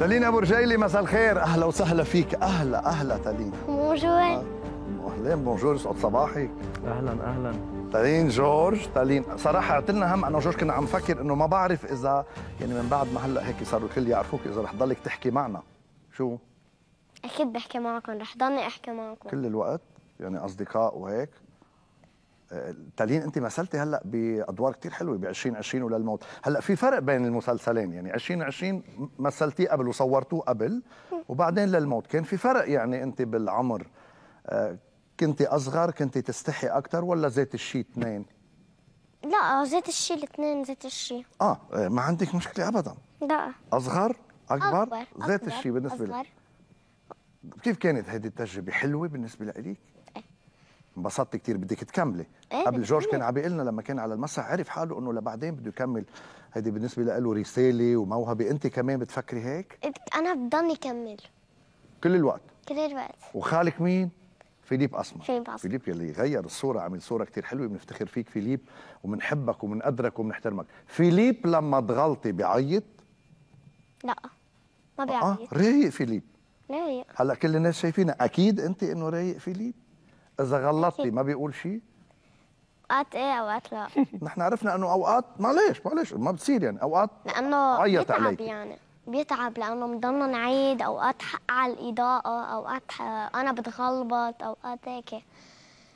تالين ابو رجيلي مساء الخير اهلا وسهلا فيك اهلا اهلا تالين بونجور اهلا بونجور يسعد صباحك اهلا اهلا تالين جورج تالين صراحه قتلنا هم انا وجورج كنا عم نفكر انه ما بعرف اذا يعني من بعد ما هلا هيك صاروا الكل يعرفوك اذا رح تضلك تحكي معنا شو اكيد بحكي معكم رح ضلني احكي معكم كل الوقت يعني اصدقاء وهيك تالين انت مثلتي هلا بادوار كثير حلوه ب 2020 وللموت هلا في فرق بين المسلسلين يعني 2020 مثلتيه قبل وصورتوه قبل وبعدين للموت كان في فرق يعني انت بالعمر آه، كنت اصغر كنت تستحي اكثر ولا زيت الشيء اثنين لا زيت الشيء الاثنين زيت الشيء اه ما عندك مشكله ابدا لا اصغر اكبر, أكبر. زيت الشيء بالنسبه أصغر. لك كيف كانت هذه التجربه حلوه بالنسبه لك انبسطت كثير بدك تكملي إيه قبل جورج كان عم لنا لما كان على المسرح عرف حاله انه لبعدين بده يكمل هيدي بالنسبه له رساله وموهبه انت كمان بتفكري هيك إيه، انا بضلني كمل كل الوقت كل الوقت وخالك مين فيليب اسمر فيليب يلي غير الصوره عمل صوره كثير حلوه بنفتخر فيك فيليب وبنحبك وبنقدرك وبنحترمك فيليب لما تغلطي بعيط لا ما بيعيط آه رايق فيليب رايق هلا كل الناس شايفينها اكيد انت انه رايق فيليب اذا غلطتي ما بيقول شيء اوقات ايه اوقات لا نحن عرفنا انه اوقات معلش معلش ما بتصير يعني اوقات لانه عيط بيتعب عليك. يعني بيتعب لانه بضلنا نعيد اوقات حق على الاضاءه اوقات انا بتغلبط اوقات هيك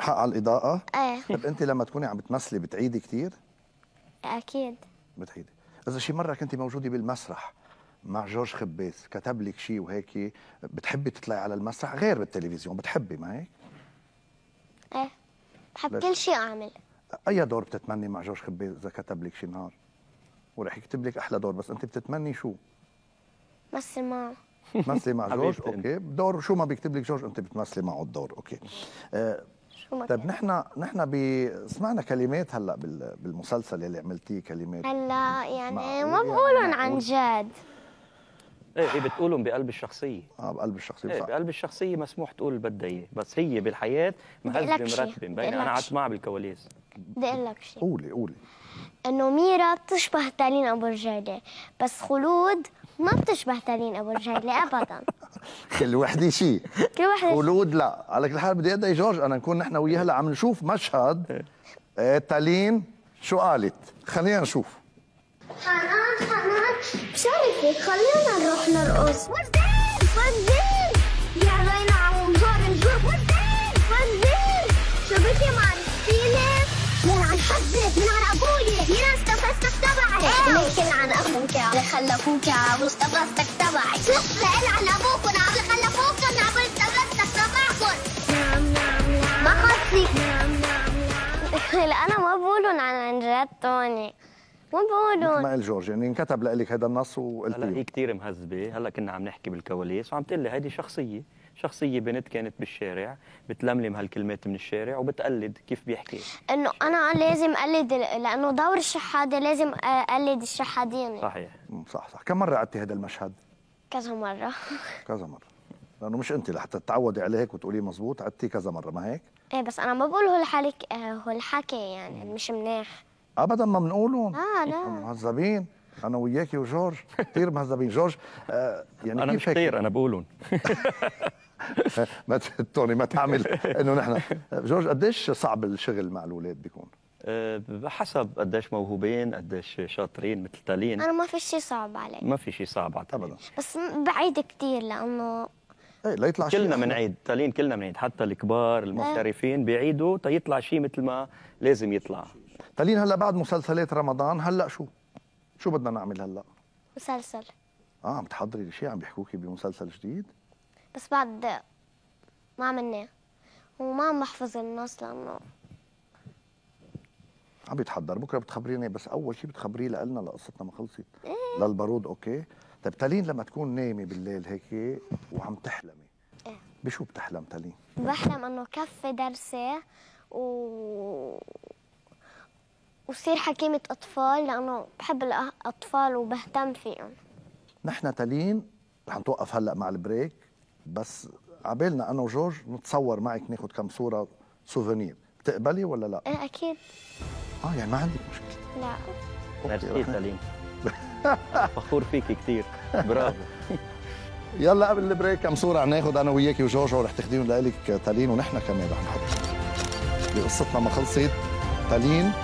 حق على الاضاءه ايه طب انت لما تكوني عم بتمثلي بتعيدي كثير اكيد بتعيدي اذا شي مره كنت موجوده بالمسرح مع جورج خباز كتب لك شيء وهيك بتحبي تطلعي على المسرح غير بالتلفزيون بتحبي ما هيك ايه بحب كل شيء اعمل اي دور بتتمني مع جورج خبي اذا كتب لك شي نهار وراح يكتب لك احلى دور بس انت بتتمني شو مثل معه تمثلي مع جورج اوكي دور شو ما بيكتب لك جورج انت بتمثلي معه الدور اوكي آه طيب نحن نحن سمعنا كلمات هلا بالمسلسل اللي عملتيه كلمات هلا يعني ما بقولهم عن جد إيه،, ايه بتقولهم بقلب الشخصيه اه بقلب الشخصيه ايه بقلب الشخصيه مسموح تقول بدها اياه بس هي بالحياه مهزم مرتبة باين انا قعدت معها بالكواليس بدي اقول لك شيء قولي قولي انه ميرا بتشبه تالين ابو رجيله بس خلود ما بتشبه تالين ابو رجيله ابدا كل وحده شيء كل وحده خلود لا على كل حال بدي ادعي جورج انا نكون نحن وياه هلا عم نشوف مشهد إيه. إيه، تالين شو قالت خلينا نشوف بشرفك خلينا نروح نرقص وزين وزين يا غاينا عم مزار نشوف وزين وزين شبكي مع السيلة من عن حبك من عن أبوي مين عن استفزتك تبعي إيه. كل عن أخوك عم خلفوك عم استفزتك تبعي شوف لإل عن أبوكن عم خلفوكن عم استفزتك نعم ما نعم نعم, نعم. لا أنا ما بقولن عن عنجد توني مثل ما قال جورج يعني انكتب لك هذا النص وقلت هلا هي كثير مهذبه هلا كنا عم نحكي بالكواليس وعم تقول لي هيدي شخصيه شخصية بنت كانت بالشارع بتلملم هالكلمات من الشارع وبتقلد كيف بيحكي انه انا لازم اقلد لانه دور الشحادة لازم آه، اقلد الشحادين صحيح صح صح كم مرة عدتي هذا المشهد؟ كذا مرة كذا مرة لانه مش انت لحتى تتعودي عليه هيك وتقولي مزبوط عدتي كذا مرة ما هيك؟ ايه بس انا ما بقول هو آه، هو الحكي يعني مش منيح ابدا ما بنقولهم اه لا مهذبين انا وياكي وجورج كثير مهذبين جورج آه يعني انا مش كثير انا بقولهم ما توني ما تعمل انه نحن جورج قديش صعب الشغل مع الاولاد بيكون؟ آه، حسب قديش موهوبين قديش شاطرين مثل تالين انا ما في شيء صعب علي ما في شيء صعب على ابدا بس بعيد كثير لانه ايه ليطلع شيء كلنا بنعيد تالين كلنا بنعيد حتى الكبار المحترفين بيعيدوا تيطلع شيء مثل ما لازم يطلع تالين هلا بعد مسلسلات رمضان هلا شو شو بدنا نعمل هلا مسلسل اه عم تحضري شيء عم بيحكوكي بمسلسل جديد بس بعد ما عملناه وما عم بحفظ النص لانه عم بيتحضر بكره بتخبريني بس اول شيء بتخبريه لنا لقصتنا ما خلصت إيه؟ للبارود اوكي طيب تالين لما تكون نايمه بالليل هيك وعم تحلمي إيه؟ بشو بتحلم تالين بحلم انه كفي درسي و وصير حكيمة أطفال لأنه بحب الأطفال وبهتم فيهم نحن تالين رح نتوقف هلا مع البريك بس عبالنا أنا وجورج نتصور معك ناخد كم صورة سوفينير بتقبلي ولا لا؟ إيه أكيد آه يعني ما عندك مشكلة لا ميرسي تالين فخور فيك كثير برافو يلا قبل البريك كم صورة عم ناخد أنا وياكي وجورج ورح تاخديهم لإلك تالين ونحن كمان رح نحط بقصتنا ما خلصت تالين